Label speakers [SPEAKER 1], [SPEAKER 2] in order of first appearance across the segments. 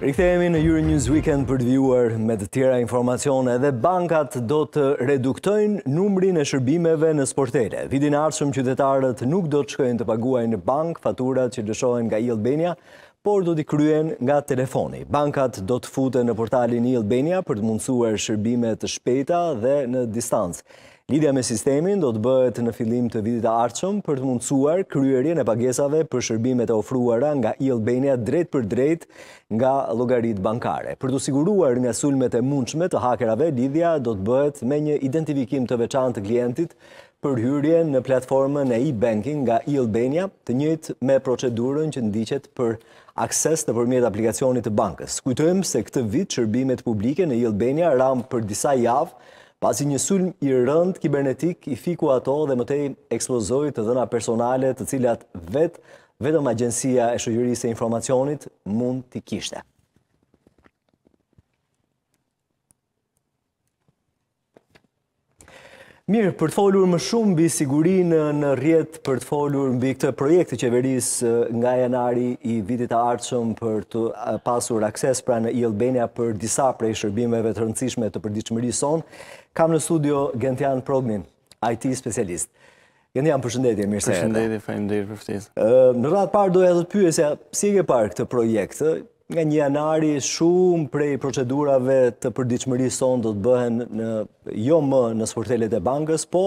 [SPEAKER 1] Rikëthejemi në Euro News Weekend për të vjuar me të tjera informacione dhe bankat do të reduktojnë numri në shërbimeve në sportele. Vidin arshëm qytetarët nuk do të shkojnë të paguaj në bank faturat që dëshojnë nga Ilë Albania, por do t'i kryen nga telefoni. Bankat do të fute në portalin Ilë Albania për të mundësuar shërbime të shpeta dhe në distancë. Lidja me sistemin do të bëhet në filim të vidit të arqëm për të mundësuar kryerje në pagesave për shërbimet e ofruara nga i Albania drejt për drejt nga logarit bankare. Për të siguruar nga sulmet e mundshme të hakerave, lidja do të bëhet me një identifikim të veçan të klientit për hyrje në platformën e e-banking nga i Albania të njët me procedurën që ndiqet për akses të përmjet aplikacionit të bankës. Kujtojmë se këtë vit shërbimet publike në i Albania ramë për disa javë pasi një sulm i rënd kibernetik i fiku ato dhe mëtej eksplozoj të dhëna personale të cilat vetë, vetëm agjensia e shëgjërisë e informacionit mund t'i kishte. Mirë, për të folur më shumë bi sigurinë në rjetë, për të folur bi këtë projekte qeverisë eh, nga janari i vitit arqëm për të eh, pasur akses pra në Albania për disa prej shërbimeve të rëndësishme të përdiqëmëri sonë, kam në studio Gentian Prognin, IT specialist. Gentian, përshëndetje, mirë se edhe. Përshëndetje,
[SPEAKER 2] fajmë dhejë përftisë.
[SPEAKER 1] Eh, në ratë parë dojë edhe të pyesja, si e ke parë këtë projekte, Nga një janari shumë prej procedurave të përdiqëmëri sonë do të bëhen në jo më në sportelet e bankës, po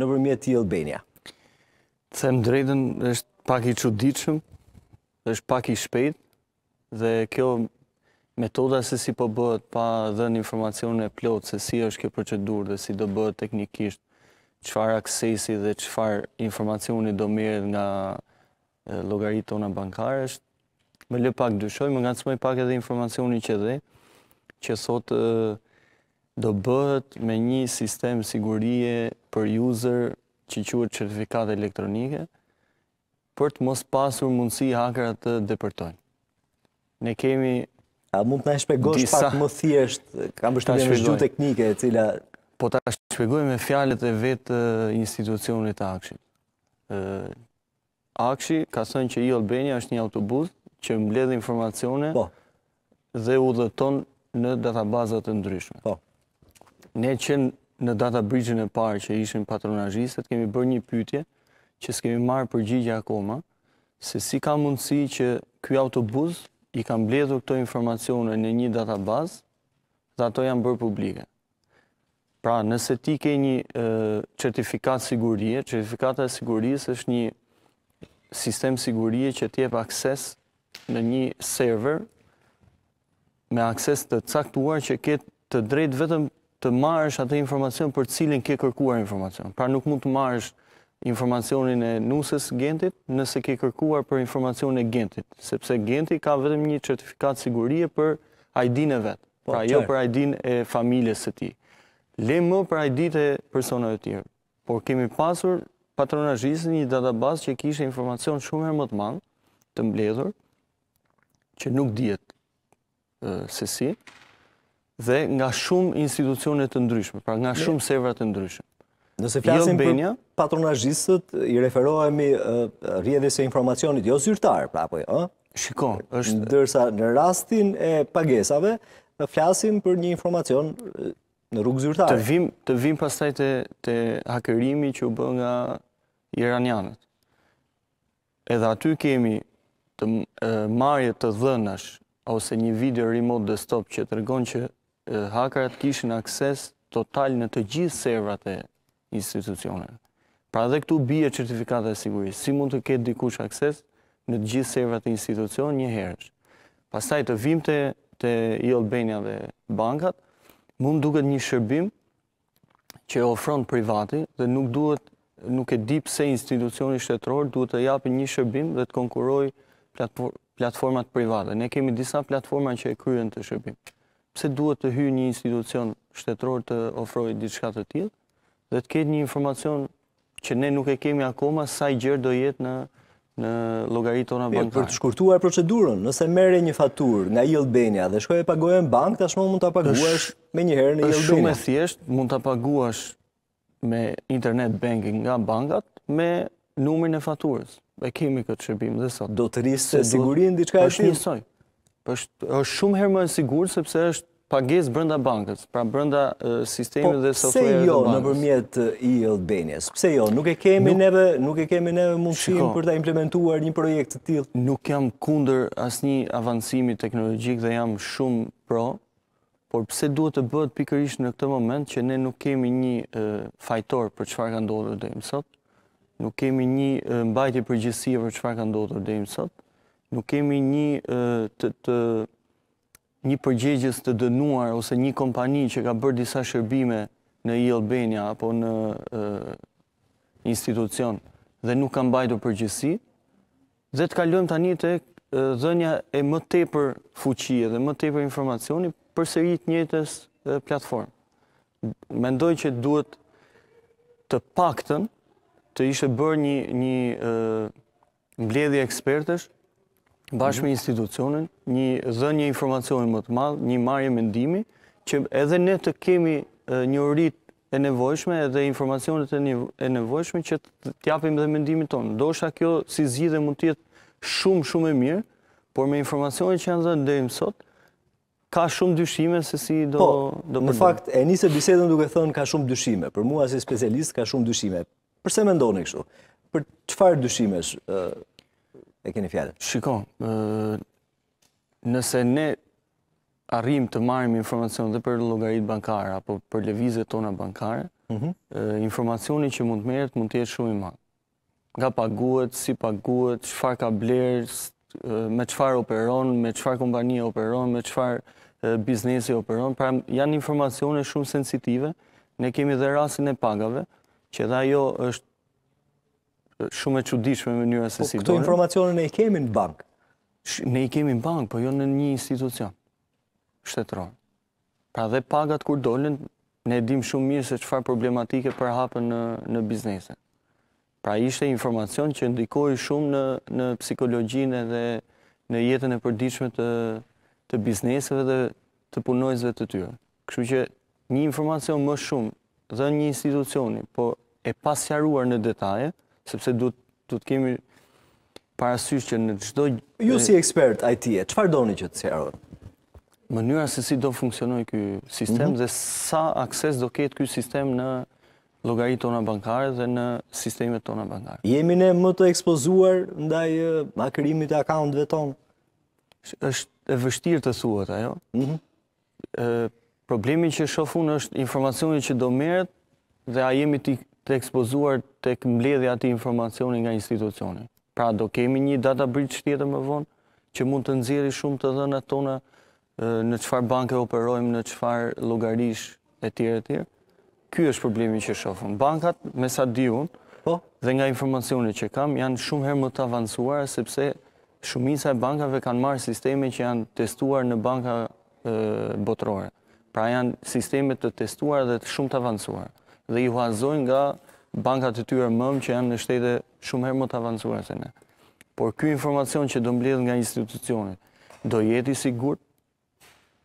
[SPEAKER 1] në përmjet t'i jelë benja.
[SPEAKER 2] më drejten është pak i qudicëm, është pak i shpejt, dhe kjo metoda se si po bëhet pa dhe në informacion e plotë, se si është kjo procedur dhe si do bëhet teknikisht, qëfar aksesi dhe qëfar informacioni do mirë nga logaritë tona bankarështë, më le pak dyshoj, më ngacmoj pak edhe informacioni që dhe, që sot do bëhet me një sistem sigurie për user që quët certifikat elektronike, për të mos pasur mundësi hakerat të depërtojnë. Ne kemi... A mund të në shpegosh pak më thjesht, kam bështu në mëshgju
[SPEAKER 1] teknike, cila...
[SPEAKER 2] Po të shpegoj me fjalet e vetë institucionit Akshit. Akshi ka thënë që i Albania është një autobus që mbledh informacione po. dhe udhëton në databazat të ndryshme. Po. Ne që në data bridge e parë që ishin patronazhistët, kemi bërë një pyetje që s'kemi marrë përgjigje akoma, se si ka mundësi që ky autobus i ka mbledhur këto informacione në një databazë dhe ato janë bërë publike. Pra, nëse ti ke një certifikat sigurie, certifikata e sigurisë është një sistem sigurie që t'jep akses në një server me akses të caktuar që ketë të drejt vetëm të marrësh atë informacion për cilin ke kërkuar informacion. Pra nuk mund të marrësh informacionin e nusës gentit nëse ke kërkuar për informacionin e gentit, sepse genti ka vetëm një certifikat sigurie për ID-në e vetë, po, pra jo për ID-në e familjes së ti. Le më për ID-të e të tjerë, por kemi pasur patronajisë një database që kishe informacion shumë më të manë, të mbledhur, që nuk dhjet se si, dhe nga shumë institucionet të ndryshme, pra nga shumë sevrat të ndryshme. Nëse flasim jo për
[SPEAKER 1] patronajistët, i referohemi rjedhjes e informacionit, jo zyrtar, prapoj, o? Shiko, është... Ndërsa në rastin e pagesave, flasim për një informacion në rrugë zyrtarë.
[SPEAKER 2] Të vim pastaj të hakerimi që u bë nga iranianët. Edhe aty kemi të marje të dhënash, ose një video remote desktop që të rgonë që hakarat kishin akses total në të gjithë servrat e institucionet. Pra dhe këtu bie certifikata e sigurisë, si mund të ketë dikush akses në të gjithë servrat e institucion një herësh. Pasaj të vim të i Albania dhe bankat, mund duke një shërbim që ofron privati dhe nuk duhet nuk e dipë se institucioni shtetëror duhet të japë një shërbim dhe të konkuroj platformat private. Ne kemi disa platforma që e kryen të shërbim. Pse duhet të hyrë një institucion shtetëror të ofrojë ditë shkatë të tillë dhe të ketë një informacion që ne nuk e kemi akoma sa i gjërë do jetë në në logaritë tona bankarë. Për të
[SPEAKER 1] shkurtuar procedurën, nëse mere një faturë nga Jelë Albania dhe shkoj e paguajnë bank, tashmo mund të paguash
[SPEAKER 2] me një herë në Jelë Albania. Shumë e thjesht mund të paguash me internet banking nga bankat me numër në faturës e kemi këtë shërbim dhe sot. Do të rrisë se sigurin në diqka e shumë? Për po është shumë herë më e sigur, sepse është pagesë brënda bankës, pra brënda sistemi po, dhe software dhe jo bankës. Po, jo në
[SPEAKER 1] përmjet i Albanias? Pse jo? Nuk e kemi neve, nuk e kemi neve mundëshim për
[SPEAKER 2] të implementuar një projekt të tilë? Nuk jam kunder asë një avancimi teknologjik dhe jam shumë pro, por pse duhet të bëtë pikërish në këtë moment që ne nuk kemi një fajtor për qëfar ka ndodhë dhe imësot? nuk kemi një mbajtje përgjësie për çfarë ka ndodhur deri më sot. Nuk kemi një të, një përgjegjës të dënuar ose një kompani që ka bërë disa shërbime në i Albania apo në institucion dhe nuk ka mbajtur përgjësi. Dhe të kalojmë tani të dhënja e më tepër fuqi dhe më tepër informacioni për sërit njëtës platformë. Mendoj që duhet të paktën të ishte bërë një një mbledhje ekspertesh bashkë mhm. me institucionin, një dhënje informacionin më të madhë, një marje mendimi, që edhe ne të kemi një rrit e nevojshme edhe informacionet e nevojshme që të tjapim dhe mendimi tonë. Do shta kjo si zhjithë mund mund tjetë shumë, shumë e mirë, por me informacionet që janë dhe në sot, ka shumë dyshime se si do... Po, në fakt,
[SPEAKER 1] e njëse bisedën duke thënë ka shumë dyshime, për mua si specialist ka shumë dyshime. Përse me ndoni kështu? Për qëfar dushimesh e keni fjallë?
[SPEAKER 2] Shiko, nëse ne arrim të marim informacion dhe për logaritë bankare, apo për levizet tona bankare, mhm. informacioni që mund të merët mund të jetë shumë i marë. Nga paguet, si paguet, qëfar ka blerë, me qëfar operon, me qëfar kompani operon, me qëfar biznesi operon, pra janë informacione shumë sensitive, ne kemi dhe rasin e pagave, që edhe ajo është shumë e qudishme më njëra se po, si Po, këtu informacionën e i kemi në bank? Ne i kemi në bank, po jo në një institucion, shtetëron. Pra dhe pagat kur dollin, ne dim shumë mirë se qëfar problematike për hapën në bizneset. Pra ishte informacion që ndikoj shumë në psikologjinë dhe në jetën e përdiqme të bizneseve dhe të punojzve të tyre. Kështu që një informacion më shumë dhe një institucioni, po e pasjaruar në detaje, sepse du të kemi parasysh që në të Ju si
[SPEAKER 1] ekspert IT e, qëfar do një që të
[SPEAKER 2] sjaruar? Mënyra se si do funksionoj këj sistem mhm. dhe sa akses do ketë këj sistem në logaritë tona bankare dhe në sistemet tona bankare. Jemi ne
[SPEAKER 1] më të ekspozuar ndaj akërimit e akountve tonë?
[SPEAKER 2] është e vështirë të thuat, ajo? Mhm. Problemi që shofun është informacioni që do mërët dhe a jemi të ekspozuar të mbledhja ati informacioni nga institucioni. Pra do kemi një data bridge tjetër më vonë, që mund të nëziri shumë të dhëna tona në qëfar banke operojmë, në qëfar logarish e tjere tjere. Ky është problemi që shofëm. Bankat, me sa diun, po? dhe nga informacioni që kam, janë shumë herë më të avancuar, sepse shumisa e bankave kanë marë sisteme që janë testuar në banka botërore. Pra janë sisteme të testuar dhe të shumë të avancuar dhe i huazojnë nga bankat të tyre mëmë që janë në shtete shumë herë më të avancuar se ne. Por kjo informacion që do mbledh nga institucionit, do jeti sigur,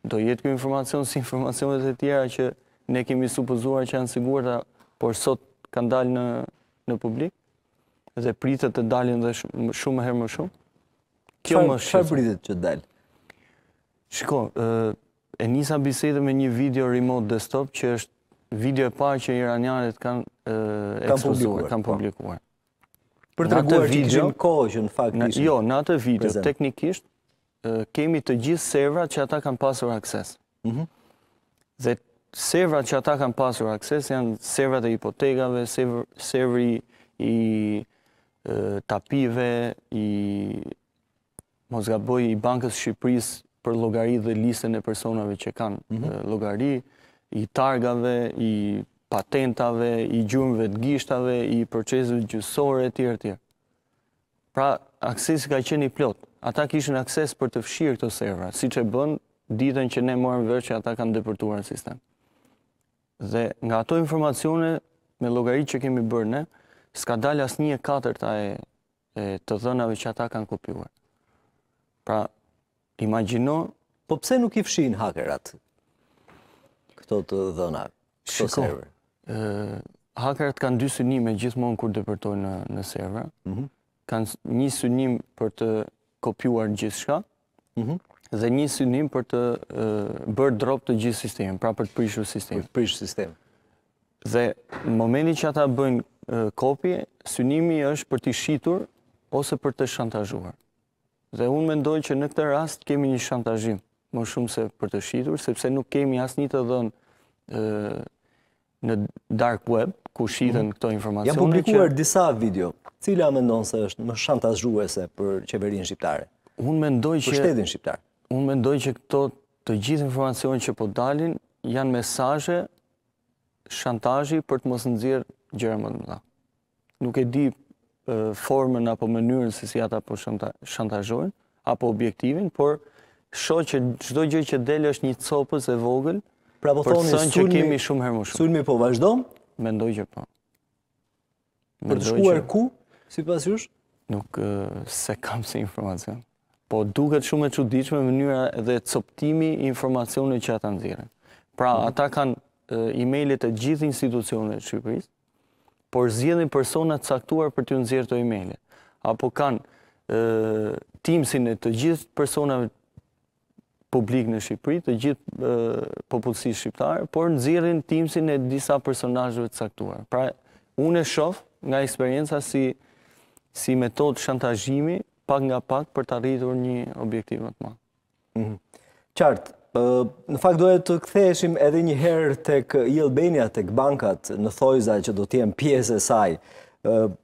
[SPEAKER 2] do jetë kjo informacion si informacionet e tjera që ne kemi supëzuar që janë sigur, por sot kanë dalë në, në publik, dhe pritët të dalin dhe shumë herë më shumë. Kjo më shqesë. Qa
[SPEAKER 1] pritët që dalë?
[SPEAKER 2] Shko, e, e njësa bisejtë me një video remote desktop që është video e parë që iranianët kanë ekspozuar, kanë po. publikuar.
[SPEAKER 1] Për të reguar video kishin kohë
[SPEAKER 2] që në fakt ishin. Jo, në atë video, teknikisht, kemi të gjithë servrat që ata kanë pasur akses. Mhm. Dhe servrat që ata kanë pasur akses janë servrat e hipotekave, servri i tapive, i mozgaboj i bankës Shqipëris për logari dhe listën e personave që kanë mhm. logari, i targave, i patentave, i gjumëve të gishtave, i përqesëve gjusore, e tjerë, tjerë. Pra, aksesi ka qeni plot. Ata kishën akses për të fshirë këto servra, si që bënë, ditën që ne morëm vërë që ata kanë depërtuar në sistem. Dhe nga ato informacione, me logarit që kemi bërë ne, s'ka dalë asë një e të të dhënave që ata kanë kopiuar. Pra, imagino...
[SPEAKER 1] Po pse nuk i fshinë hakerat? këto të dhëna, këto
[SPEAKER 2] server? Hakerët kanë dy synime gjithmonë kur përtojnë në server. Mhm. Kanë një synim për të kopjuar gjithë shka, mhm. dhe një synim për të bërë drop të gjithë sistemi, pra për të prishur sistemi. Për të prishur sistemi. Dhe në momenti që ata bëjnë kopje, synimi është për të shqitur ose për të shantazhuar. Dhe unë mendoj që në këtë rast kemi një shantazhim më shumë se për të shqitur, sepse nuk kemi asë një të dhënë në dark web, ku shqitën mhm. këto informacione. Ja publikuar
[SPEAKER 1] disa video, cila me ndonë
[SPEAKER 2] se është më shantazhuese për qeverin shqiptare? Unë mendoj që... Për shtetin shqiptare? Unë mendoj që këto të gjithë informacioni që po dalin, janë mesaje shantazhi për të mos nëzirë gjërë më të më dha. Nuk e di formën apo mënyrën se si ata po shantazhojnë, apo objektivin, Por shohë që gjdo gjë që delë është një copës e vogël, pra po thoni, për të sënë që kemi shumë herë më shumë. Sulmi po vazhdo? Mendoj që po. Mendoj për të shkuar
[SPEAKER 1] ku, si pas jush?
[SPEAKER 2] Nuk se kam se informacion. Po duket shumë e qudichme mënyra dhe coptimi informacione që ata nëzire. Pra, mhm. ata kanë e-mailit e gjithë institucionet e Shqipëris, por zjedhin personat caktuar për të nëzirë të e-mailit. Apo kanë timsin e të gjithë personat publik në Shqipëri, të gjithë popullësi shqiptarë, por nëzirin timsin e disa personajëve të saktuar. Pra, unë e shof nga eksperienca si metodë shantajimi, pak nga pak për të arritur një objektivët ma.
[SPEAKER 1] Mhm. Qartë, në fakt dohet të këtheshim edhe një herë të kë Albania, të bankat në thojza që do t'jem pjesë e saj,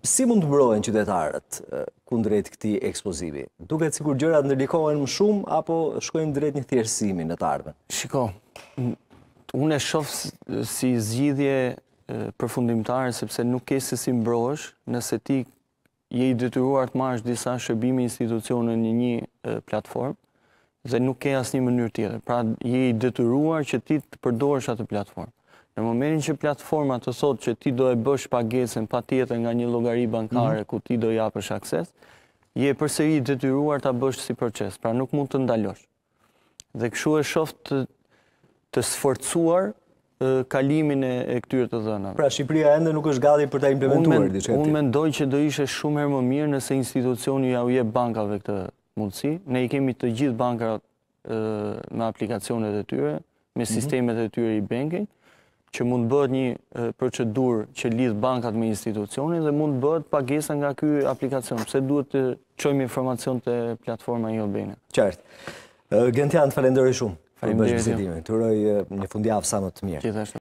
[SPEAKER 1] si mund të mbrojnë qytetarët? kundrejt këti ekspozivi.
[SPEAKER 2] Duket si kur gjërat ndërlikohen
[SPEAKER 1] më shumë, apo shkojmë drejt një thjersimi në të ardhme?
[SPEAKER 2] Shiko, unë e shofë si zgjidhje përfundimtare, sepse nuk ke se si mbrosh, nëse ti je i detyruar të marrë disa shërbimi institucionë në një platformë, dhe nuk ke asë një mënyrë tjetër. Pra, je i detyruar që ti të përdojsh atë platformë. Në momentin që platforma të thotë që ti do e bësh pagesën pa tjetën nga një logari bankare mhm. ku ti do japësh akses, je përseri detyruar të bësh si proces, pra nuk mund të ndalosh. Dhe këshu e shoft të sforcuar kalimin e këtyre të dhënave. Pra
[SPEAKER 1] Shqipëria ende nuk është gati për ta implementuar, diqë Unë
[SPEAKER 2] mendoj që do ishe shumë herë më mirë nëse institucioni ja uje bankave këtë mundësi. Ne i kemi të gjithë bankarat me aplikacionet e tyre, me mhm. sistemet e tyre i banking, që mund bëhet një procedur që lidh bankat me institucionin dhe mund bëhet pagesa nga ky aplikacion. Pse duhet të çojmë informacion te platforma jo e Albanian? Qartë. të
[SPEAKER 1] falenderoj shumë. Faleminderit. Jo. Të uroj një fundjavë sa më të mirë. Gjithashtu.